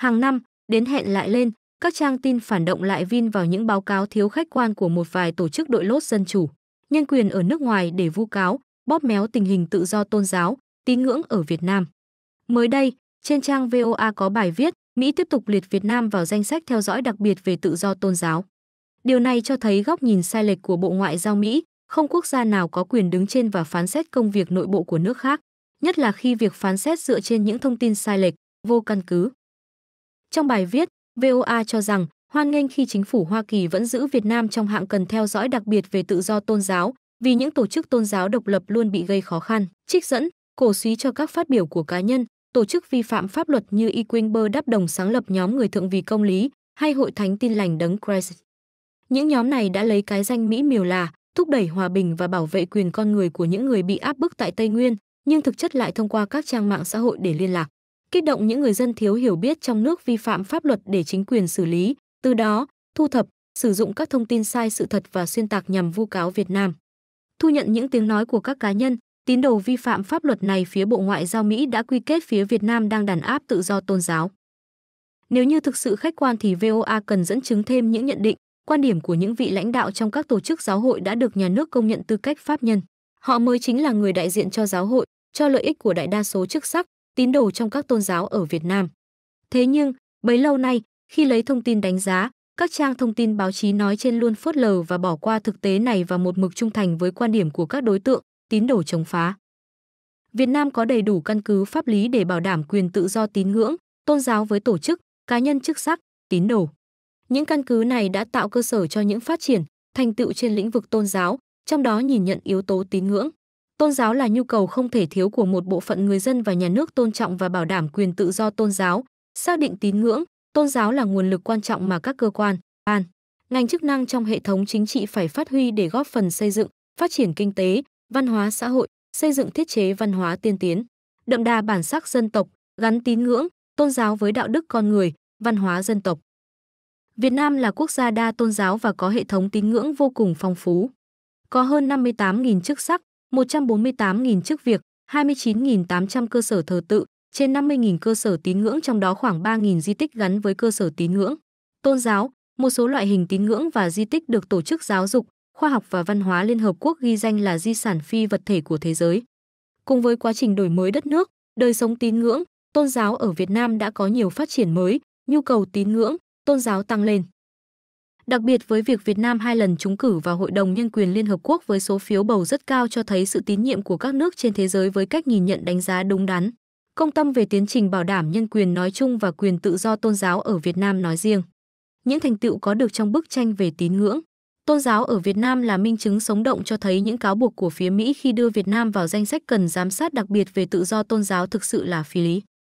Hàng năm, đến hẹn lại lên, các trang tin phản động lại vin vào những báo cáo thiếu khách quan của một vài tổ chức đội lốt dân chủ, nhân quyền ở nước ngoài để vu cáo, bóp méo tình hình tự do tôn giáo, tín ngưỡng ở Việt Nam. Mới đây, trên trang VOA có bài viết Mỹ tiếp tục liệt Việt Nam vào danh sách theo dõi đặc biệt về tự do tôn giáo. Điều này cho thấy góc nhìn sai lệch của Bộ Ngoại giao Mỹ, không quốc gia nào có quyền đứng trên và phán xét công việc nội bộ của nước khác, nhất là khi việc phán xét dựa trên những thông tin sai lệch, vô căn cứ. Trong bài viết, VOA cho rằng hoan nghênh khi chính phủ Hoa Kỳ vẫn giữ Việt Nam trong hạng cần theo dõi đặc biệt về tự do tôn giáo, vì những tổ chức tôn giáo độc lập luôn bị gây khó khăn. Trích dẫn, cổ suý cho các phát biểu của cá nhân, tổ chức vi phạm pháp luật như Y E. Bơ đắp đồng sáng lập nhóm người thượng vì công lý hay hội thánh tin lành đấng Christ. Những nhóm này đã lấy cái danh Mỹ miều là thúc đẩy hòa bình và bảo vệ quyền con người của những người bị áp bức tại Tây Nguyên, nhưng thực chất lại thông qua các trang mạng xã hội để liên lạc kích động những người dân thiếu hiểu biết trong nước vi phạm pháp luật để chính quyền xử lý, từ đó thu thập, sử dụng các thông tin sai sự thật và xuyên tạc nhằm vu cáo Việt Nam. Thu nhận những tiếng nói của các cá nhân, tín đồ vi phạm pháp luật này phía Bộ Ngoại giao Mỹ đã quy kết phía Việt Nam đang đàn áp tự do tôn giáo. Nếu như thực sự khách quan thì VOA cần dẫn chứng thêm những nhận định, quan điểm của những vị lãnh đạo trong các tổ chức giáo hội đã được nhà nước công nhận tư cách pháp nhân. Họ mới chính là người đại diện cho giáo hội, cho lợi ích của đại đa số chức sắc, tín đồ trong các tôn giáo ở Việt Nam. Thế nhưng, bấy lâu nay, khi lấy thông tin đánh giá, các trang thông tin báo chí nói trên luôn phớt lờ và bỏ qua thực tế này và một mực trung thành với quan điểm của các đối tượng, tín đồ chống phá. Việt Nam có đầy đủ căn cứ pháp lý để bảo đảm quyền tự do tín ngưỡng, tôn giáo với tổ chức, cá nhân chức sắc, tín đồ. Những căn cứ này đã tạo cơ sở cho những phát triển, thành tựu trên lĩnh vực tôn giáo, trong đó nhìn nhận yếu tố tín ngưỡng tôn giáo là nhu cầu không thể thiếu của một bộ phận người dân và nhà nước tôn trọng và bảo đảm quyền tự do tôn giáo xác định tín ngưỡng tôn giáo là nguồn lực quan trọng mà các cơ quan ban ngành chức năng trong hệ thống chính trị phải phát huy để góp phần xây dựng phát triển kinh tế văn hóa xã hội xây dựng thiết chế văn hóa tiên tiến đậm đà bản sắc dân tộc gắn tín ngưỡng tôn giáo với đạo đức con người văn hóa dân tộc Việt Nam là quốc gia đa tôn giáo và có hệ thống tín ngưỡng vô cùng phong phú. Có hơn 58.000 chức sắc, 148.000 chức việc, 29.800 cơ sở thờ tự, trên 50.000 cơ sở tín ngưỡng trong đó khoảng 3.000 di tích gắn với cơ sở tín ngưỡng. Tôn giáo, một số loại hình tín ngưỡng và di tích được Tổ chức Giáo dục, Khoa học và Văn hóa Liên Hợp Quốc ghi danh là di sản phi vật thể của thế giới. Cùng với quá trình đổi mới đất nước, đời sống tín ngưỡng, tôn giáo ở Việt Nam đã có nhiều phát triển mới, nhu cầu tín ngưỡng, tôn giáo tăng lên. Đặc biệt với việc Việt Nam hai lần trúng cử vào Hội đồng Nhân quyền Liên Hợp Quốc với số phiếu bầu rất cao cho thấy sự tín nhiệm của các nước trên thế giới với cách nhìn nhận đánh giá đúng đắn, công tâm về tiến trình bảo đảm nhân quyền nói chung và quyền tự do tôn giáo ở Việt Nam nói riêng. Những thành tựu có được trong bức tranh về tín ngưỡng, tôn giáo ở Việt Nam là minh chứng sống động cho thấy những cáo buộc của phía Mỹ khi đưa Việt Nam vào danh sách cần giám sát đặc biệt về tự do tôn giáo thực sự là phi lý.